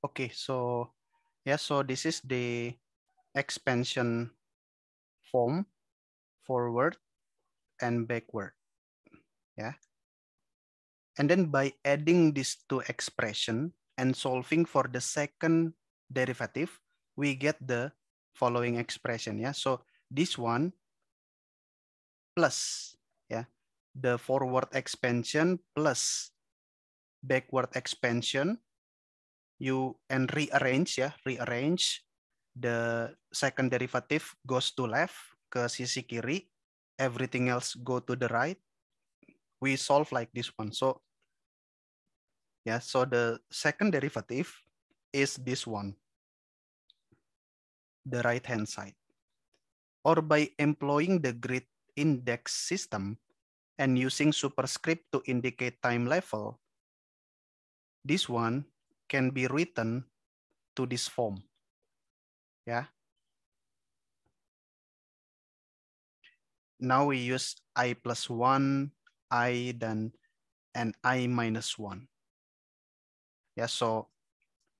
okay so yeah so this is the expansion form forward and backward yeah and then by adding these two expression and solving for the second derivative we get the following expression yeah so this one plus yeah the forward expansion plus backward expansion you and rearrange yeah, rearrange the second derivative goes to left ke sisi kiri, everything else go to the right. We solve like this one. So yeah, so the second derivative is this one, the right hand side. Or by employing the grid index system and using superscript to indicate time level, this one can be written to this form. Yeah. Now we use i plus 1, i then, and i minus 1. Yeah, so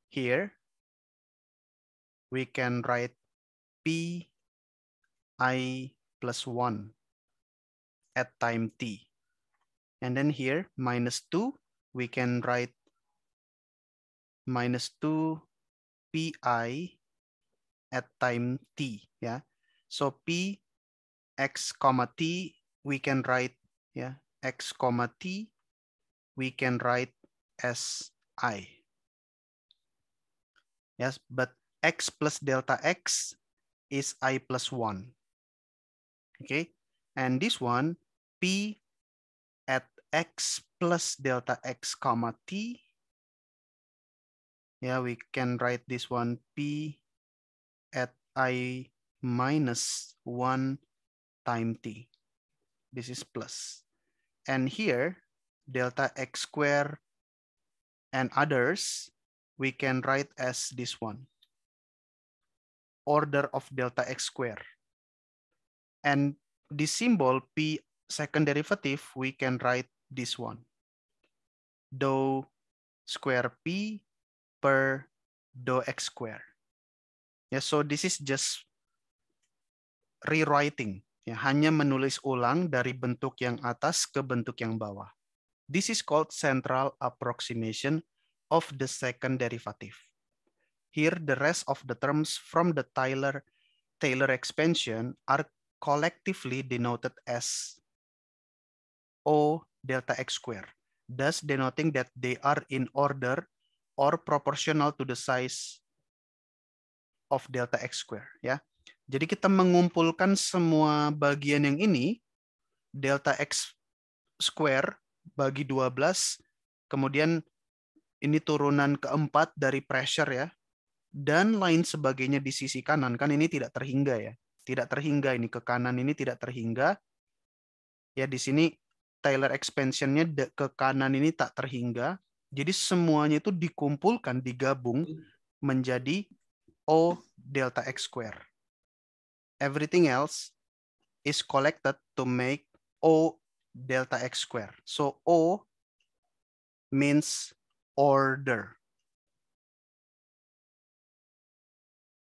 here we can write p i plus 1 at time t. And then here, minus 2, we can write minus 2 pi at time t. Yeah. So p x comma t, we can write yeah, x comma t, we can write as i. Yes, but x plus delta x is i plus 1. Okay, and this one, p at x plus delta x comma t yeah, we can write this one P at I minus 1 time T. This is plus. And here, delta X square and others, we can write as this one. Order of delta X square And this symbol P second derivative, we can write this one. Dou square P per do x square. Yeah, so this is just rewriting. Ya, hanya menulis ulang dari bentuk yang atas ke bentuk yang bawah. This is called central approximation of the second derivative. Here, the rest of the terms from the Taylor Taylor expansion are collectively denoted as O delta x square, thus denoting that they are in order or proportional to the size of delta x square ya. Jadi kita mengumpulkan semua bagian yang ini delta x square bagi 12 kemudian ini turunan keempat dari pressure ya dan lain sebagainya di sisi kanan kan ini tidak terhingga ya. Tidak terhingga ini ke kanan ini tidak terhingga. Ya di sini Taylor expansionnya ke kanan ini tak terhingga jadi semuanya itu dikumpulkan, digabung hmm. menjadi O delta X square. Everything else is collected to make O delta X square. So O means order.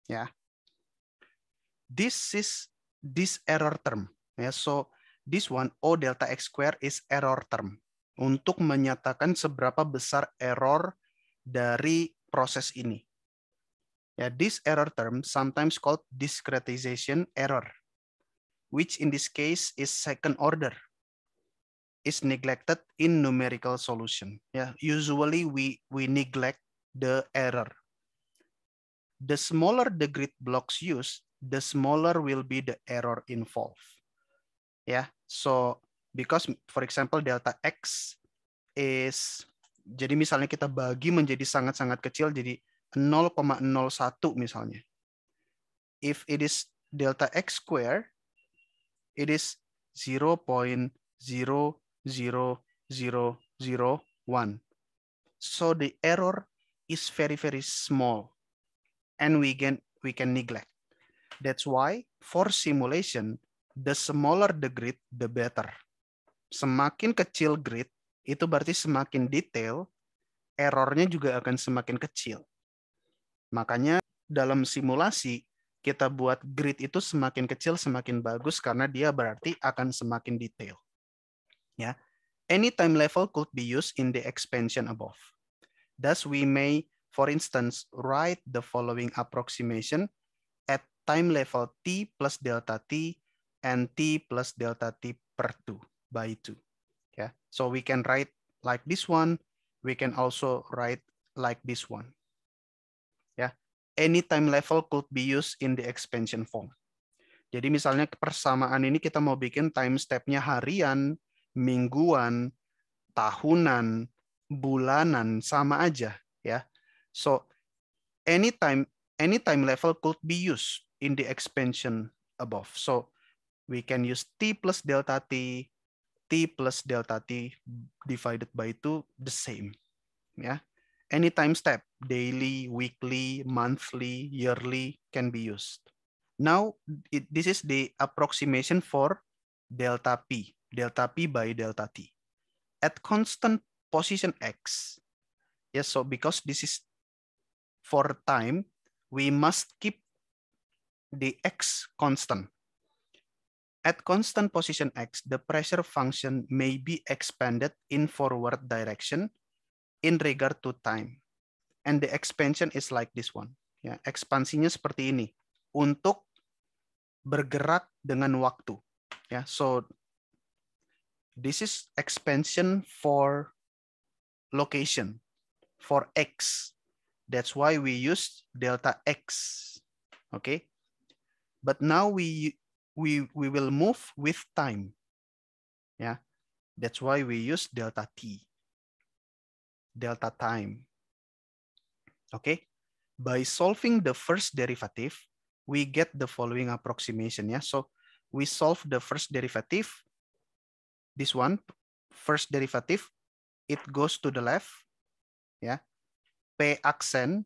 Ya. Yeah. This is this error term. yeah, so this one O delta X square is error term untuk menyatakan seberapa besar error dari proses ini. Ya, this error term sometimes called discretization error, which in this case is second order, is neglected in numerical solution. Ya, usually we we neglect the error. The smaller the grid blocks used, the smaller will be the error involved. Ya, so because for example delta x is jadi misalnya kita bagi menjadi sangat-sangat kecil jadi 0,01 misalnya. If it is delta x square, it is 0.00001. So the error is very very small and we can we can neglect. That's why for simulation the smaller the grid the better. Semakin kecil grid itu berarti semakin detail, errornya juga akan semakin kecil. Makanya dalam simulasi kita buat grid itu semakin kecil semakin bagus karena dia berarti akan semakin detail. Ya. Any time level could be used in the expansion above. Thus we may for instance write the following approximation at time level t plus delta t and t plus delta t per 2 by 2. Yeah. So we can write like this one. We can also write like this one. Yeah. Any time level could be used in the expansion form. Jadi misalnya persamaan ini kita mau bikin time stepnya harian, mingguan, tahunan, bulanan, sama aja ya. So anytime any time level could be used in the expansion above. So we can use t plus delta t T plus delta T divided by 2 the same. Yeah. Any time step, daily, weekly, monthly, yearly can be used. Now, it, this is the approximation for delta P, delta P by delta T. At constant position X, yes, so because this is for time, we must keep the X constant At constant position x, the pressure function may be expanded in forward direction in regard to time. And the expansion is like this one. Ya, ekspansinya seperti ini untuk bergerak dengan waktu. Ya, so this is expansion for location for x. That's why we use delta x. Okay, but now we we, we will move with time. Yeah, that's why we use delta t, delta time. Okay, by solving the first derivative, we get the following approximation. Yeah, so we solve the first derivative, this one, first derivative, it goes to the left. Yeah, p aksen,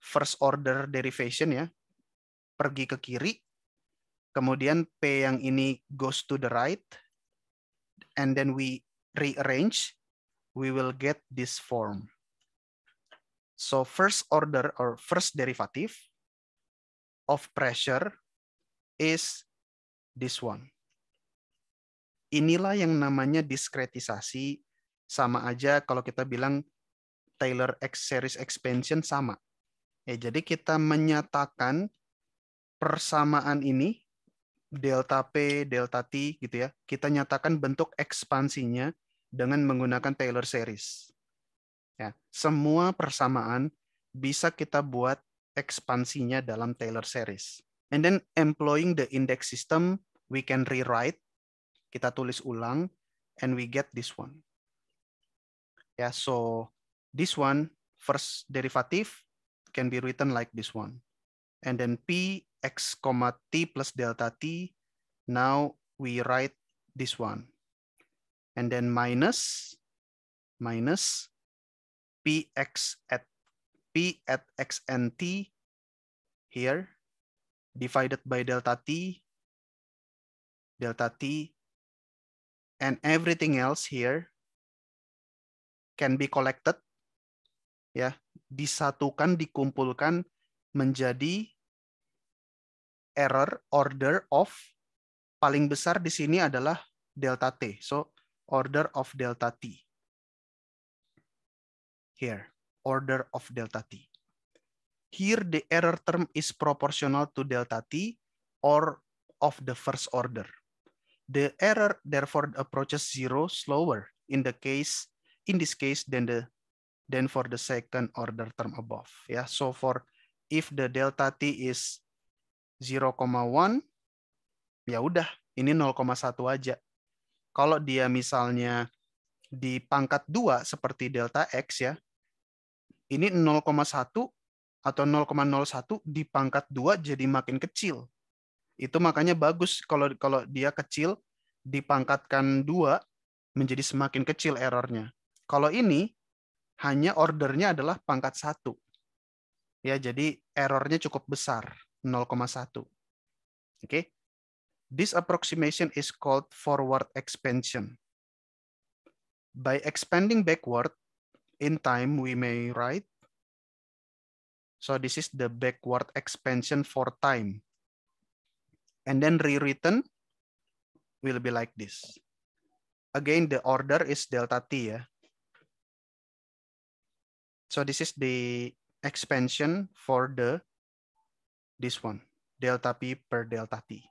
first order derivation ya, pergi ke kiri, Kemudian P yang ini goes to the right. And then we rearrange. We will get this form. So first order or first derivative of pressure is this one. Inilah yang namanya diskretisasi sama aja kalau kita bilang Taylor X series expansion sama. Ya, jadi kita menyatakan persamaan ini delta P, delta T gitu ya, kita nyatakan bentuk ekspansinya dengan menggunakan Taylor series. Ya, semua persamaan bisa kita buat ekspansinya dalam Taylor series. And then employing the index system, we can rewrite. Kita tulis ulang and we get this one. Ya, so this one, first derivative can be written like this one. And then P x, t plus delta t. Now we write this one. And then minus, minus px at p at x and t here divided by delta t, delta t, and everything else here can be collected, ya, disatukan, dikumpulkan menjadi error order of paling besar di sini adalah delta t. So order of delta t. Here, order of delta t. Here the error term is proportional to delta t or of the first order. The error therefore approaches zero slower in the case in this case than the than for the second order term above. Yeah, so for if the delta t is 0,1 ya udah ini 0,1 aja. Kalau dia misalnya di pangkat 2 seperti delta x ya, ini 0,1 atau 0,01 di pangkat 2 jadi makin kecil. Itu makanya bagus kalau kalau dia kecil dipangkatkan 2 menjadi semakin kecil errornya. Kalau ini hanya ordernya adalah pangkat satu Ya, jadi errornya cukup besar. 0,1. Oke. Okay? This approximation is called forward expansion. By expanding backward in time, we may write So this is the backward expansion for time. And then rewritten will be like this. Again, the order is delta t. Yeah? So this is the expansion for the this one, delta P per delta T.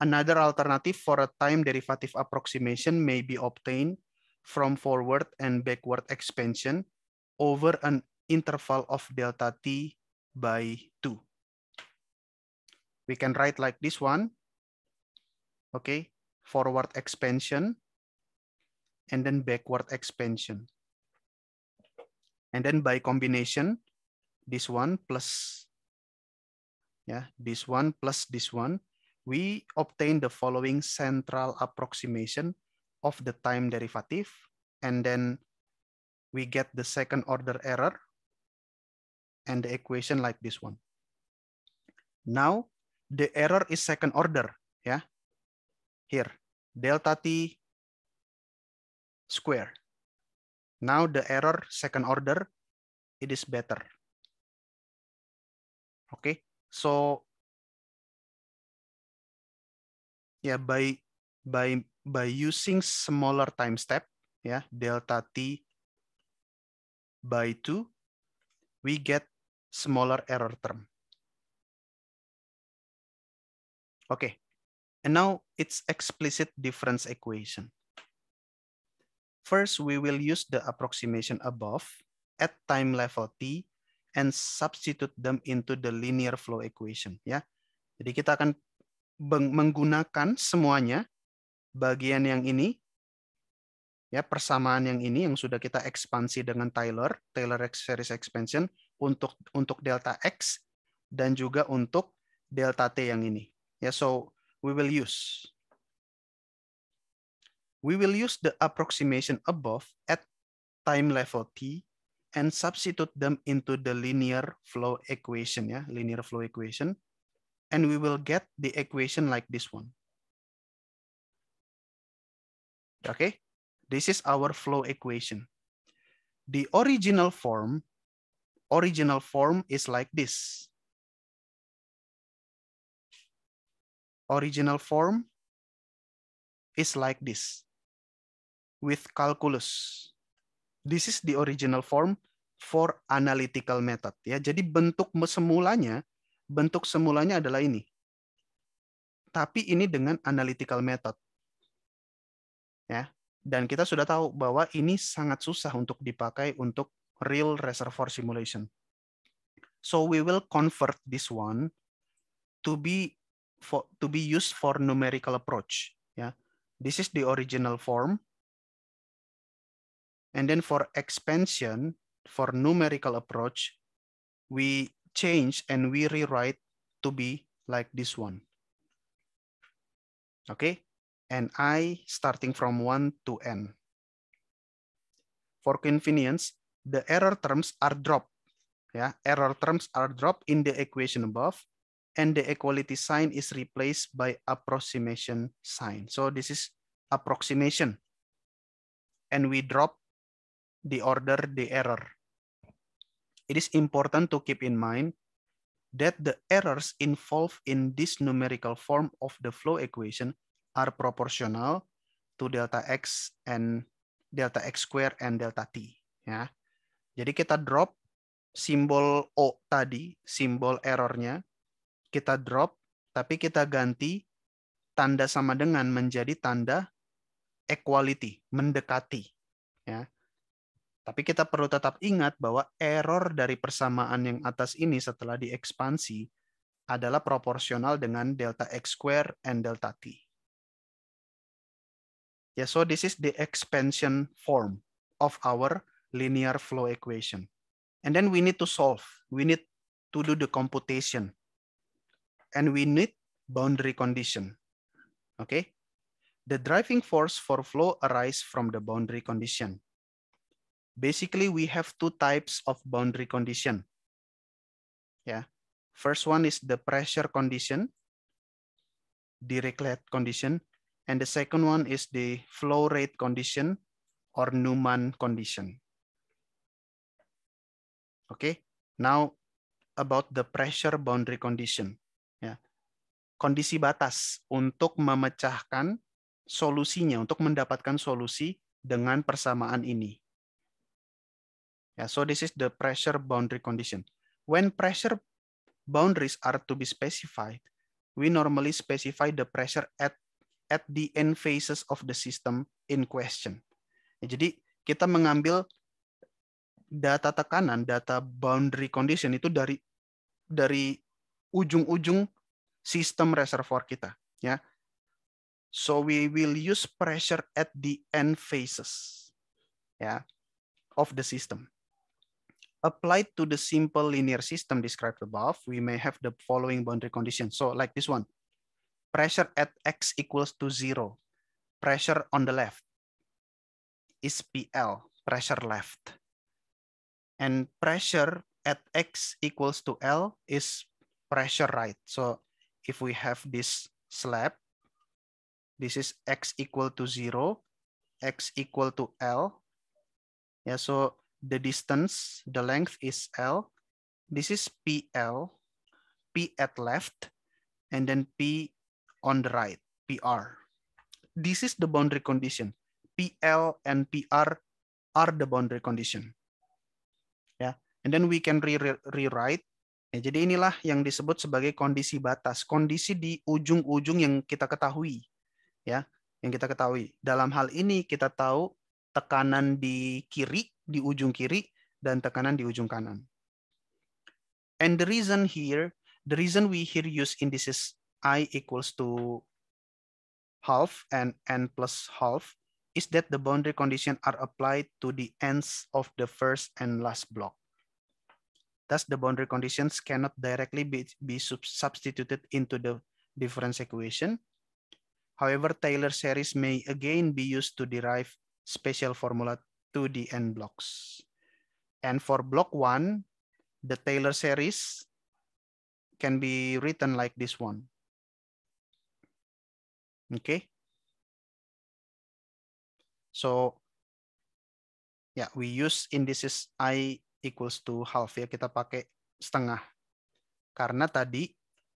Another alternative for a time derivative approximation may be obtained from forward and backward expansion over an interval of delta T by 2. We can write like this one, okay, forward expansion and then backward expansion. And then by combination, this one plus ya this one plus this one, we obtain the following central approximation of the time derivative, and then we get the second order error and the equation like this one. Now, the error is second order, yeah? Here, delta t square. Now the error second order, it is better. Okay, So yeah, by by by using smaller time step, yeah, delta t by 2, we get smaller error term. Okay, and now it's explicit difference equation. First, we will use the approximation above at time level t and substitute them into the linear flow equation ya. Jadi kita akan menggunakan semuanya bagian yang ini ya persamaan yang ini yang sudah kita ekspansi dengan Taylor, Taylor series expansion untuk untuk delta x dan juga untuk delta t yang ini. Ya so we will use we will use the approximation above at time level t and substitute them into the linear flow equation, yeah, linear flow equation. And we will get the equation like this one. Okay, this is our flow equation. The original form, original form is like this. Original form is like this with calculus. This is the original form for analytical method ya. Jadi bentuk semulanya bentuk semulanya adalah ini. Tapi ini dengan analytical method. Ya. Dan kita sudah tahu bahwa ini sangat susah untuk dipakai untuk real reservoir simulation. So we will convert this one to be for, to be used for numerical approach. Yeah, this is the original form And then for expansion, for numerical approach, we change and we rewrite to be like this one. Okay, and I starting from 1 to n. For convenience, the error terms are dropped. Yeah, error terms are dropped in the equation above, and the equality sign is replaced by approximation sign. So this is approximation. And we drop the order, the error. It is important to keep in mind that the errors involved in this numerical form of the flow equation are proportional to delta x and delta x square and delta t. Ya. Jadi kita drop simbol O tadi, simbol errornya, kita drop, tapi kita ganti tanda sama dengan menjadi tanda equality, mendekati. Ya. Tapi kita perlu tetap ingat bahwa error dari persamaan yang atas ini setelah diekspansi adalah proporsional dengan delta x square and delta t. Yeah, so this is the expansion form of our linear flow equation. And then we need to solve. We need to do the computation. And we need boundary condition. Okay? The driving force for flow arise from the boundary condition. Basically, we have two types of boundary condition. Yeah. First one is the pressure condition, Dirichlet condition, and the second one is the flow rate condition or Newman condition. Okay, now about the pressure boundary condition. Yeah, Kondisi batas untuk memecahkan solusinya, untuk mendapatkan solusi dengan persamaan ini. Yeah, so this is the pressure boundary condition. When pressure boundaries are to be specified, we normally specify the pressure at at the end phases of the system in question. Ya, jadi kita mengambil data tekanan, data boundary condition itu dari dari ujung-ujung sistem reservoir kita, ya. So we will use pressure at the end phases, ya, of the system. applied to the simple linear system described above, we may have the following boundary conditions. So like this one, pressure at x equals to zero, pressure on the left is PL, pressure left. And pressure at x equals to L is pressure right. So if we have this slab, this is x equal to zero, x equal to L. Yeah, so the distance, the length is L. This is PL, P at left, and then P on the right, PR. This is the boundary condition. PL and PR are the boundary condition. yeah. and then we can re re rewrite. Ya, jadi inilah yang disebut sebagai kondisi batas, kondisi di ujung-ujung yang kita ketahui. Ya, yang kita ketahui. Dalam hal ini kita tahu tekanan di kiri di ujung kiri dan tekanan di ujung kanan. And the reason here, the reason we here use indices i equals to half and n plus half is that the boundary condition are applied to the ends of the first and last block. Thus, the boundary conditions cannot directly be, be substituted into the difference equation. However, Taylor series may again be used to derive special formula to the end blocks. And for block one, the Taylor series can be written like this one. Okay. So yeah, we use indices i equals to half ya kita pakai setengah. Karena tadi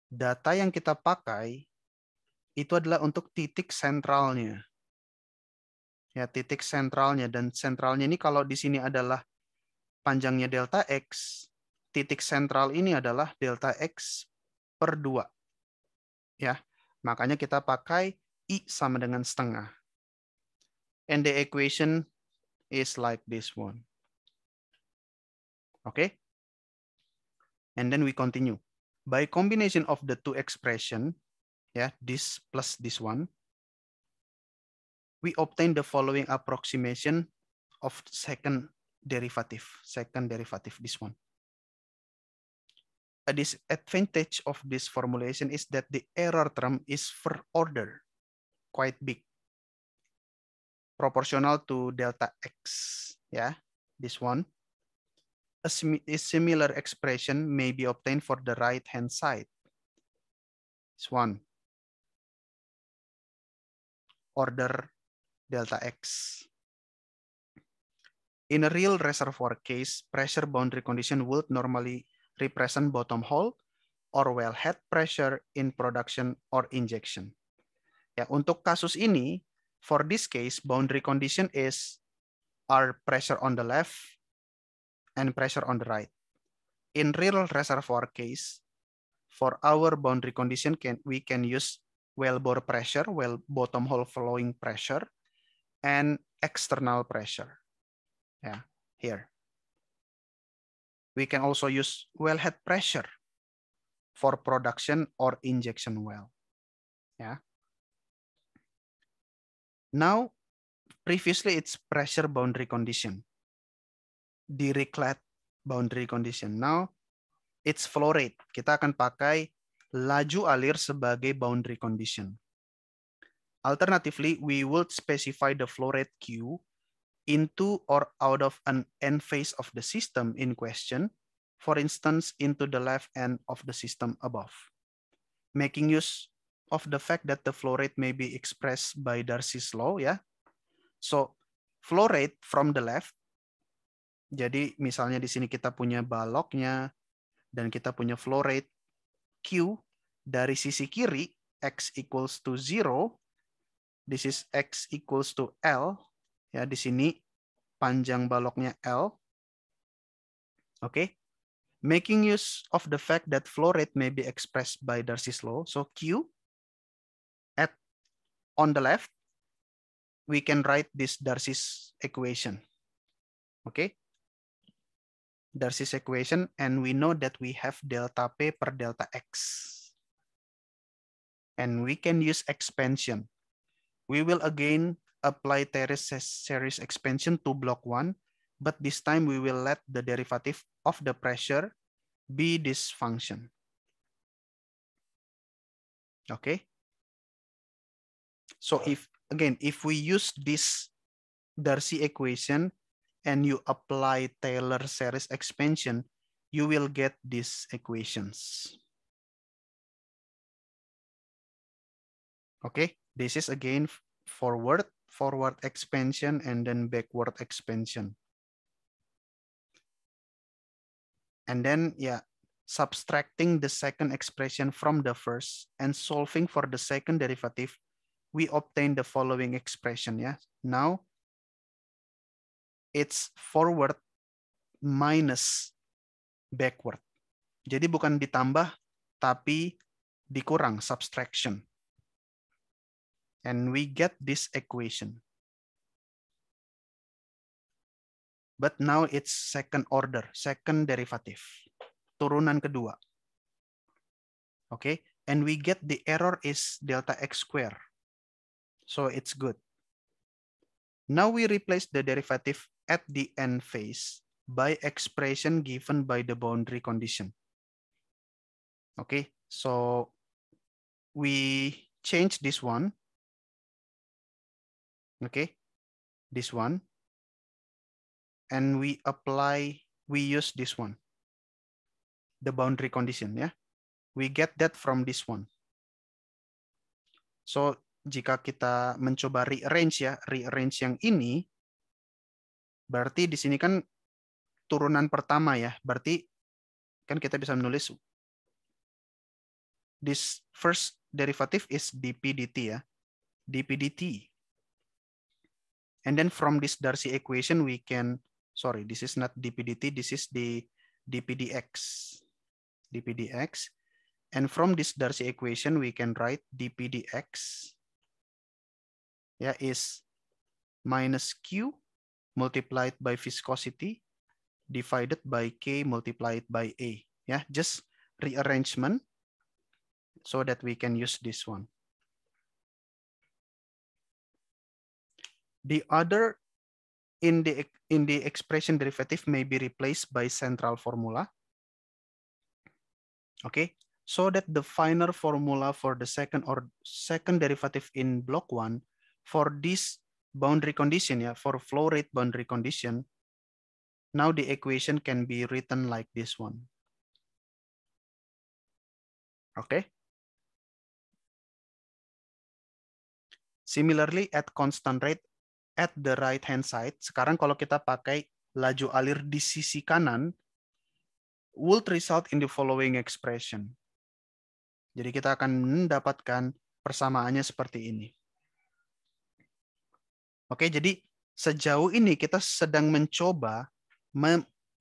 data yang kita pakai itu adalah untuk titik sentralnya ya titik sentralnya dan sentralnya ini kalau di sini adalah panjangnya delta x, titik sentral ini adalah delta x per 2. Ya, makanya kita pakai i sama dengan setengah. And the equation is like this one. Okay? And then we continue. By combination of the two expression, ya this plus this one, we obtain the following approximation of second derivative, second derivative, this one. A uh, disadvantage of this formulation is that the error term is for order, quite big, proportional to delta x, yeah, this one. A, sim a similar expression may be obtained for the right-hand side, this one. Order delta X. In a real reservoir case, pressure boundary condition would normally represent bottom hole or well head pressure in production or injection. Ya, untuk kasus ini, for this case, boundary condition is our pressure on the left and pressure on the right. In real reservoir case, for our boundary condition, can, we can use well bore pressure, well bottom hole flowing pressure, and external pressure. Yeah, here. We can also use wellhead pressure for production or injection well. Yeah. Now, previously it's pressure boundary condition, Dirichlet boundary condition. Now, it's flow rate. Kita akan pakai laju alir sebagai boundary condition. Alternatively, we would specify the flow rate Q into or out of an end phase of the system in question, for instance, into the left end of the system above, making use of the fact that the flow rate may be expressed by Darcy's law. ya. Yeah? So flow rate from the left, jadi misalnya di sini kita punya baloknya, dan kita punya flow rate Q dari sisi kiri, X equals to 0, this is x equals to L. Ya, di sini panjang baloknya L. Oke. Okay. Making use of the fact that flow rate may be expressed by Darcy's law. So Q at on the left, we can write this Darcy's equation. Okay. Darcy's equation and we know that we have delta P per delta X. And we can use expansion We will again apply Taylor series expansion to block 1, but this time we will let the derivative of the pressure be this function. Okay. So if, again, if we use this Darcy equation and you apply Taylor series expansion, you will get these equations. Okay. This is again forward, forward expansion, and then backward expansion. And then, yeah, subtracting the second expression from the first and solving for the second derivative, we obtain the following expression. Yeah, now it's forward minus backward. Jadi bukan ditambah, tapi dikurang, subtraction. And we get this equation. But now it's second order, second derivative. Turunan kedua. Okay, and we get the error is delta x square. So it's good. Now we replace the derivative at the end phase by expression given by the boundary condition. Okay, so we change this one okay this one and we apply we use this one the boundary condition ya yeah? we get that from this one so jika kita mencoba rearrange ya rearrange yang ini berarti di sini kan turunan pertama ya berarti kan kita bisa menulis this first derivative is dp dt ya dp dt And then from this Darcy equation, we can, sorry, this is not dpdt, this is the dpdx, dpdx. And from this Darcy equation, we can write dpdx yeah, is minus q multiplied by viscosity divided by k multiplied by a. Yeah, just rearrangement so that we can use this one. The other in the, in the expression derivative may be replaced by central formula. Okay, so that the final formula for the second or second derivative in block one for this boundary condition, yeah, for flow rate boundary condition, now the equation can be written like this one. Okay. Similarly, at constant rate, at the right hand side. Sekarang kalau kita pakai laju alir di sisi kanan, would result in the following expression. Jadi kita akan mendapatkan persamaannya seperti ini. Oke, jadi sejauh ini kita sedang mencoba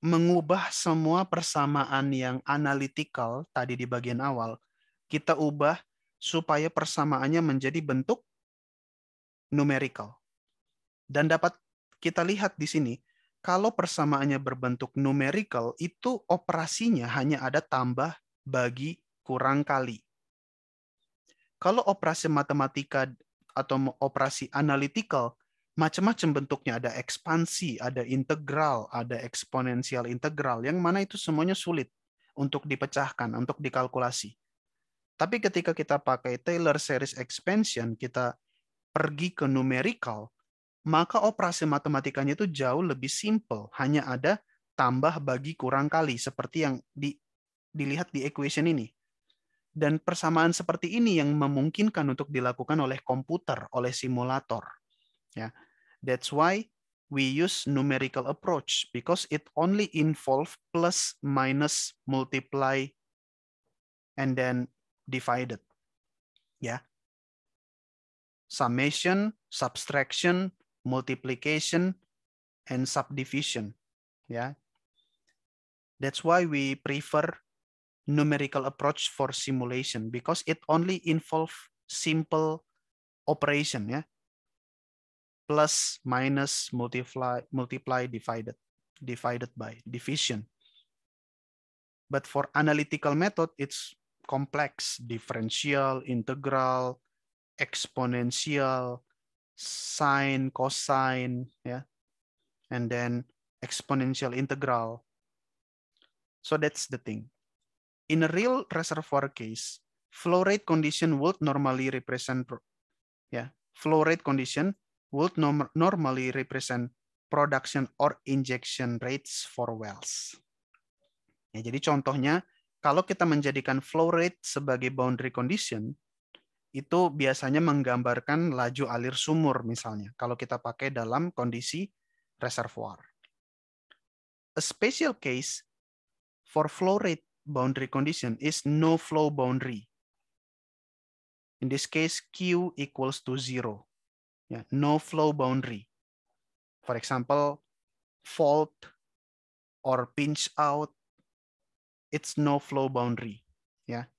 mengubah semua persamaan yang analytical tadi di bagian awal, kita ubah supaya persamaannya menjadi bentuk numerical. Dan dapat kita lihat di sini, kalau persamaannya berbentuk numerical, itu operasinya hanya ada tambah, bagi, kurang kali. Kalau operasi matematika atau operasi analytical, macam-macam bentuknya. Ada ekspansi, ada integral, ada eksponensial integral, yang mana itu semuanya sulit untuk dipecahkan, untuk dikalkulasi. Tapi ketika kita pakai Taylor series expansion, kita pergi ke numerical, maka operasi matematikanya itu jauh lebih simple. Hanya ada tambah bagi kurang kali, seperti yang di, dilihat di equation ini. Dan persamaan seperti ini yang memungkinkan untuk dilakukan oleh komputer, oleh simulator. Ya. That's why we use numerical approach because it only involve plus, minus, multiply, and then divided. Ya. Summation, subtraction, multiplication, and subdivision. Yeah. That's why we prefer numerical approach for simulation because it only involve simple operation Yeah. Plus, minus, multiply, multiply, divided, divided by, division. But for analytical method, it's complex, differential, integral, exponential, sine, cosine, yeah, and then exponential integral. So that's the thing. In a real reservoir case, flow rate condition would normally represent, yeah, flow rate condition would norm normally represent production or injection rates for wells. Ya, jadi contohnya, kalau kita menjadikan flow rate sebagai boundary condition, itu biasanya menggambarkan laju alir sumur misalnya kalau kita pakai dalam kondisi reservoir. A special case for flow rate boundary condition is no flow boundary. In this case Q equals to zero. Yeah, no flow boundary. For example, fault or pinch out, it's no flow boundary. Yeah.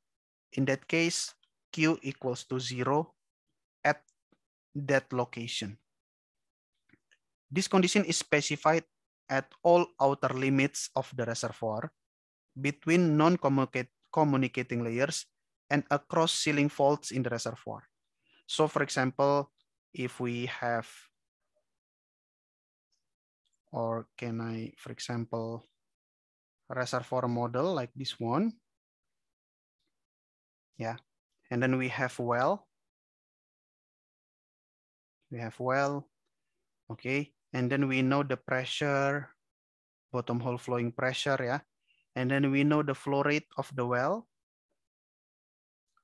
In that case, q equals to 0 at that location. This condition is specified at all outer limits of the reservoir between non-communicating layers and across ceiling faults in the reservoir. So for example, if we have, or can I, for example, reservoir model like this one. Yeah, and then we have well. We have well, okay. And then we know the pressure, bottom hole flowing pressure, yeah. And then we know the flow rate of the well.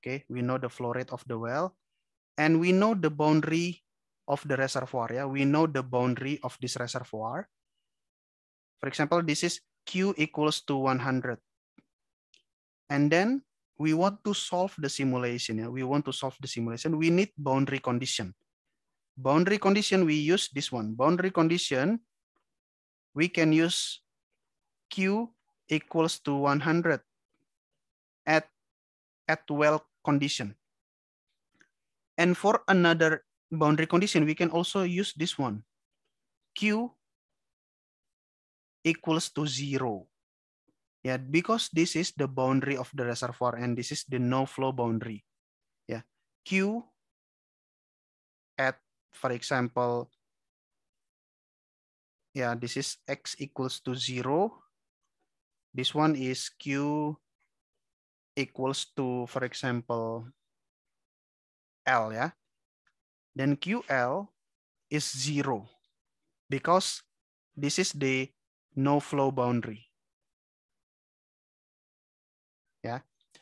Okay, we know the flow rate of the well. And we know the boundary of the reservoir, yeah. We know the boundary of this reservoir. For example, this is Q equals to 100. And then we want to solve the simulation. Yeah? We want to solve the simulation. We need boundary condition. Boundary condition, we use this one. Boundary condition, we can use Q equals to 100 at, at well condition. And for another boundary condition, we can also use this one. Q equals to zero. yeah, because this is the boundary of the reservoir and this is the no flow boundary. yeah. Q at for example yeah, this is x equals to zero. This one is q equals to, for example, L. Yeah? Then QL is zero because this is the no flow boundary.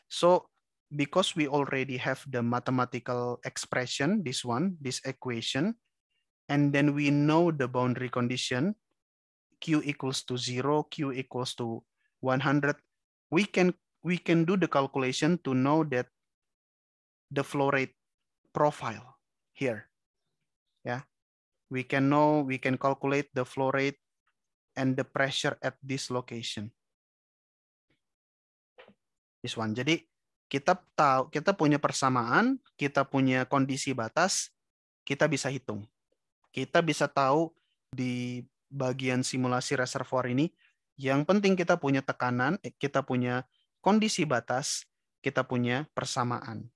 So because we already have the mathematical expression, this one, this equation, and then we know the boundary condition, q equals to zero, q equals to 100, we can, we can do the calculation to know that the flow rate profile here. Yeah, we can know, we can calculate the flow rate and the pressure at this location. this one. Jadi kita tahu kita punya persamaan, kita punya kondisi batas, kita bisa hitung. Kita bisa tahu di bagian simulasi reservoir ini yang penting kita punya tekanan, eh, kita punya kondisi batas, kita punya persamaan.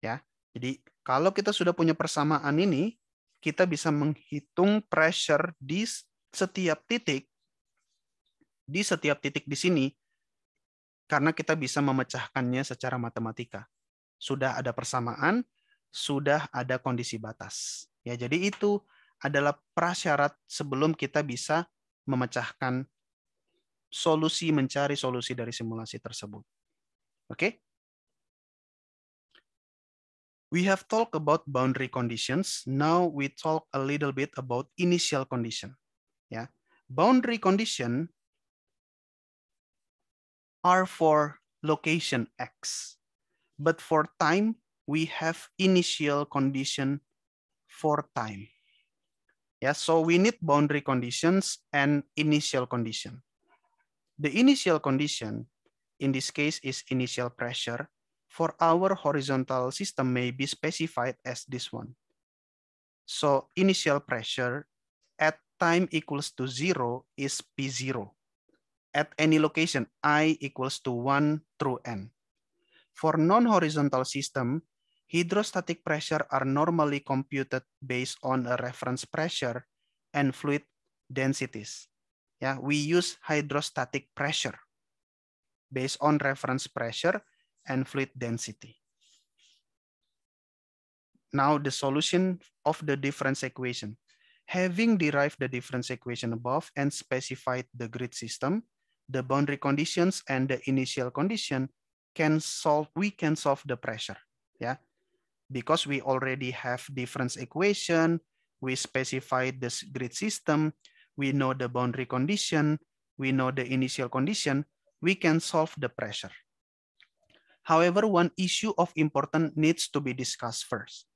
Ya. Jadi kalau kita sudah punya persamaan ini, kita bisa menghitung pressure di setiap titik di setiap titik di sini karena kita bisa memecahkannya secara matematika. Sudah ada persamaan, sudah ada kondisi batas. Ya, jadi itu adalah prasyarat sebelum kita bisa memecahkan solusi mencari solusi dari simulasi tersebut. Oke? Okay? We have talked about boundary conditions. Now we talk a little bit about initial condition. Ya. Boundary condition are for location X. But for time, we have initial condition for time. Yeah, so we need boundary conditions and initial condition. The initial condition in this case is initial pressure for our horizontal system may be specified as this one. So initial pressure at time equals to zero is P0 at any location i equals to 1 through n. For non-horizontal system, hydrostatic pressure are normally computed based on a reference pressure and fluid densities. Yeah, we use hydrostatic pressure based on reference pressure and fluid density. Now the solution of the difference equation. Having derived the difference equation above and specified the grid system, the boundary conditions and the initial condition can solve, we can solve the pressure, yeah? Because we already have difference equation, we specify the grid system, we know the boundary condition, we know the initial condition, we can solve the pressure. However, one issue of important needs to be discussed first.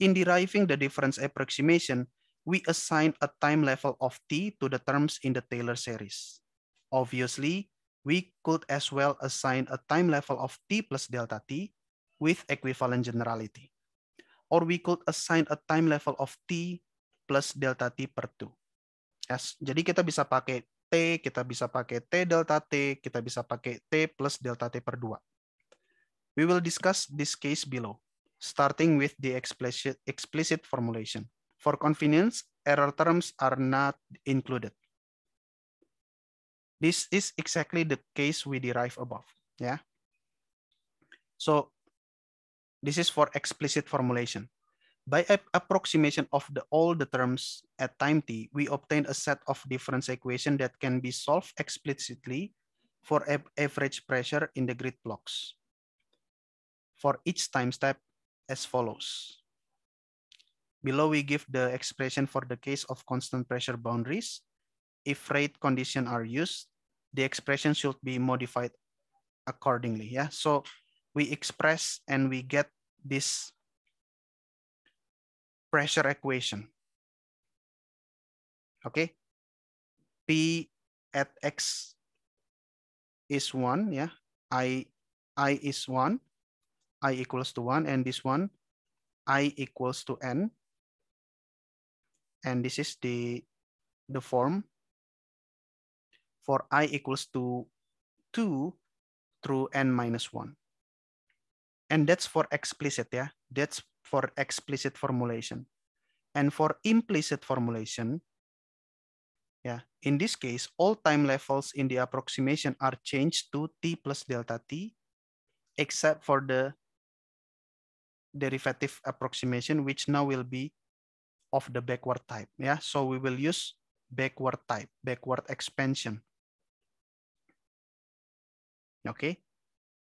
In deriving the difference approximation, we assign a time level of t to the terms in the Taylor series. Obviously, we could as well assign a time level of t plus delta t with equivalent generality. Or we could assign a time level of t plus delta t per 2. As, Jadi kita bisa pakai t, kita bisa pakai t delta t, kita bisa pakai t plus delta t per 2. We will discuss this case below, starting with the explicit, explicit formulation. For convenience, error terms are not included. This is exactly the case we derive above. Yeah. So this is for explicit formulation. By approximation of the, all the terms at time t, we obtain a set of difference equation that can be solved explicitly for average pressure in the grid blocks for each time step as follows. Below we give the expression for the case of constant pressure boundaries if rate condition are used, the expression should be modified accordingly. Yeah. So we express and we get this pressure equation. Okay. P at X is one. Yeah. I, I is one. I equals to one. And this one, I equals to N. And this is the, the form for i equals to 2 through n minus 1. And that's for explicit, yeah? That's for explicit formulation. And for implicit formulation, yeah, in this case, all time levels in the approximation are changed to t plus delta t, except for the derivative approximation, which now will be of the backward type. Yeah, so we will use backward type, backward expansion Okay,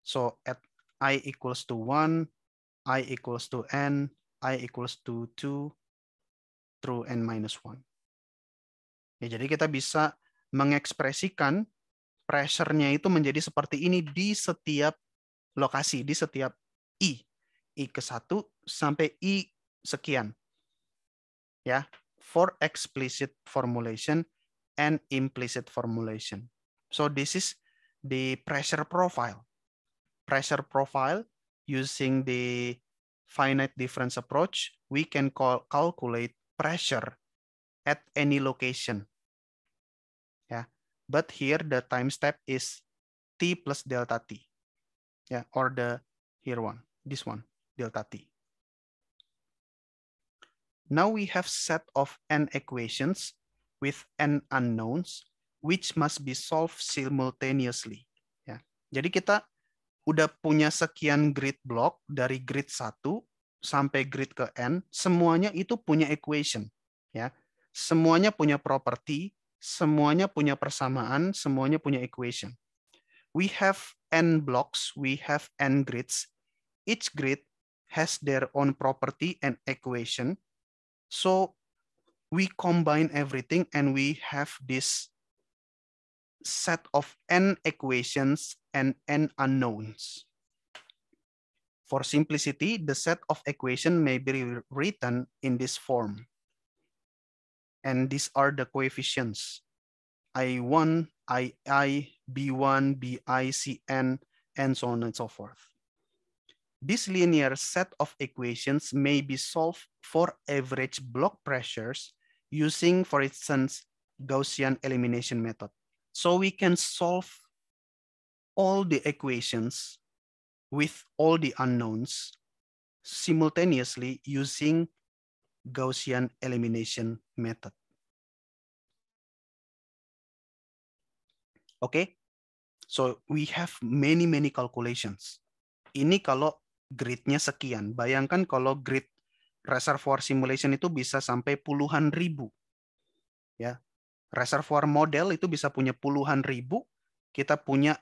so at i equals to 1, i equals to n, i equals to 2 through n minus 1. Ya, jadi kita bisa mengekspresikan pressure-nya itu menjadi seperti ini di setiap lokasi, di setiap i. i ke 1 sampai i sekian. Ya, for explicit formulation and implicit formulation. So this is the pressure profile. Pressure profile using the finite difference approach, we can call, calculate pressure at any location. Yeah, but here the time step is t plus delta t. Yeah, or the here one, this one, delta t. Now we have set of n equations with n unknowns which must be solved simultaneously. Ya. Jadi kita udah punya sekian grid block dari grid 1 sampai grid ke n, semuanya itu punya equation. Ya. Semuanya punya property, semuanya punya persamaan, semuanya punya equation. We have n blocks, we have n grids. Each grid has their own property and equation. So we combine everything and we have this set of n equations and n unknowns. For simplicity, the set of equation may be written in this form. And these are the coefficients. I1, II, B1, BI, CN, and so on and so forth. This linear set of equations may be solved for average block pressures using, for instance, Gaussian elimination method. So we can solve all the equations with all the unknowns simultaneously using Gaussian elimination method. Okay, so we have many, many calculations. Ini kalau gridnya sekian. Bayangkan kalau grid reservoir simulation itu bisa sampai puluhan ribu. ya reservoir model itu bisa punya puluhan ribu, kita punya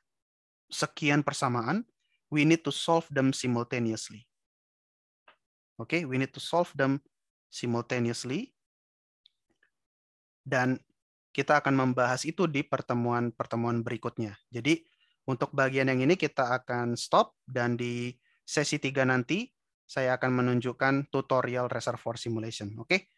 sekian persamaan, we need to solve them simultaneously. Oke, okay? we need to solve them simultaneously. Dan kita akan membahas itu di pertemuan-pertemuan berikutnya. Jadi untuk bagian yang ini kita akan stop dan di sesi 3 nanti saya akan menunjukkan tutorial reservoir simulation. Oke,